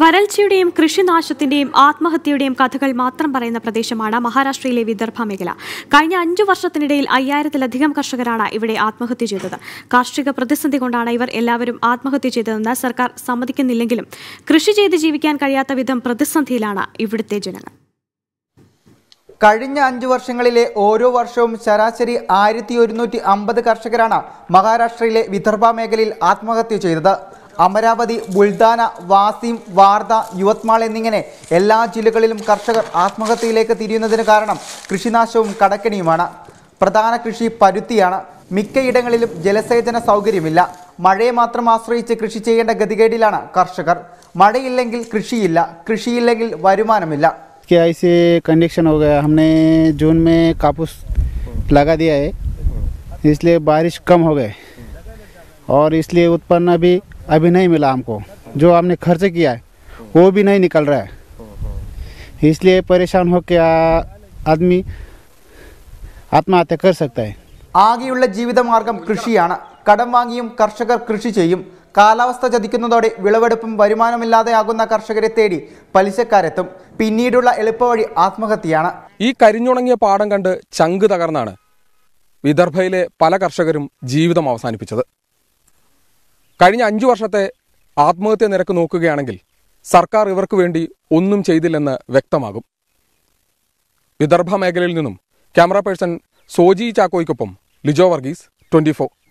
വരൾച്ചയുടെയും കൃഷിനാശത്തിന്റെയും ആത്മഹത്യയുടെയും കഥകൾ മാത്രം പറയുന്ന പ്രദേശമാണ് മഹാരാഷ്ട്രയിലെ വിദർഭ മേഖല കഴിഞ്ഞ അഞ്ചു വർഷത്തിനിടയിൽ അയ്യായിരത്തിലധികം കർഷകരാണ് ഇവിടെ ആത്മഹത്യ ചെയ്തത് കാർഷിക പ്രതിസന്ധി കൊണ്ടാണ് ഇവർ എല്ലാവരും ആത്മഹത്യ ചെയ്തതെന്ന് സർക്കാർ സമ്മതിക്കുന്നില്ലെങ്കിലും കൃഷി ചെയ്ത് ജീവിക്കാൻ കഴിയാത്ത വിധം പ്രതിസന്ധിയിലാണ് ഇവിടുത്തെ ജനങ്ങൾ കഴിഞ്ഞ അഞ്ചു വർഷങ്ങളിലെ ഓരോ വർഷവും ശരാശരി ആയിരത്തി ഒരുന്നൂറ്റി അമ്പത് കർഷകരാണ് മഹാരാഷ്ട്രയിലെ വിദർഭ മേഖലയിൽ ആത്മഹത്യ ചെയ്തത് അമരാവതി ബുൾദാന വാസിം വാർദ യുവത്മാൾ എന്നിങ്ങനെ എല്ലാ ജില്ലകളിലും കർഷകർ ആത്മഹത്യയിലേക്ക് തിരിയുന്നതിന് കാരണം കൃഷിനാശവും കടക്കണിയുമാണ് പ്രധാന കൃഷി പരുത്തിയാണ് മിക്കയിടങ്ങളിലും ജലസേചന സൗകര്യമില്ല മഴയെ മാത്രം ആശ്രയിച്ച് കൃഷി ചെയ്യേണ്ട ഗതികേടിലാണ് കർഷകർ മഴയില്ലെങ്കിൽ കൃഷിയില്ല കൃഷിയില്ലെങ്കിൽ വരുമാനമില്ല क्या ऐसे कंडीशन हो गया हमने जून में कापूस लगा दिया है इसलिए बारिश कम हो गए और इसलिए उत्पन्न भी अभी नहीं मिला हमको जो हमने खर्च किया है वो भी नहीं निकल रहा है इसलिए परेशान होकर आदमी ആത്മഹത്യ കർ ആകെയുള്ള ജീവിതമാർഗം കൃഷിയാണ് കടം വാങ്ങിയും കർഷകർ കൃഷി ചെയ്യും കാലാവസ്ഥ ചതിക്കുന്നതോടെ വിളവെടുപ്പും വരുമാനമില്ലാതെയാകുന്ന കർഷകരെ തേടി പലിശക്കാരെത്തും പിന്നീടുള്ള എളുപ്പവഴി ആത്മഹത്യയാണ് ഈ കരിഞ്ഞുണങ്ങിയ പാടം കണ്ട് ചങ്ക് തകർന്നാണ് വിദർഭയിലെ പല കർഷകരും ജീവിതം അവസാനിപ്പിച്ചത് കഴിഞ്ഞ അഞ്ചു വർഷത്തെ ആത്മഹത്യ നിരക്ക് നോക്കുകയാണെങ്കിൽ സർക്കാർ ഇവർക്ക് വേണ്ടി ഒന്നും ചെയ്തില്ലെന്ന് വ്യക്തമാകും വിദർഭ മേഖലയിൽ നിന്നും ക്യാമറ പേഴ്സൺ സോജി ചാക്കോയ്ക്കൊപ്പം ലിജോ വർഗീസ് ട്വൻറ്റി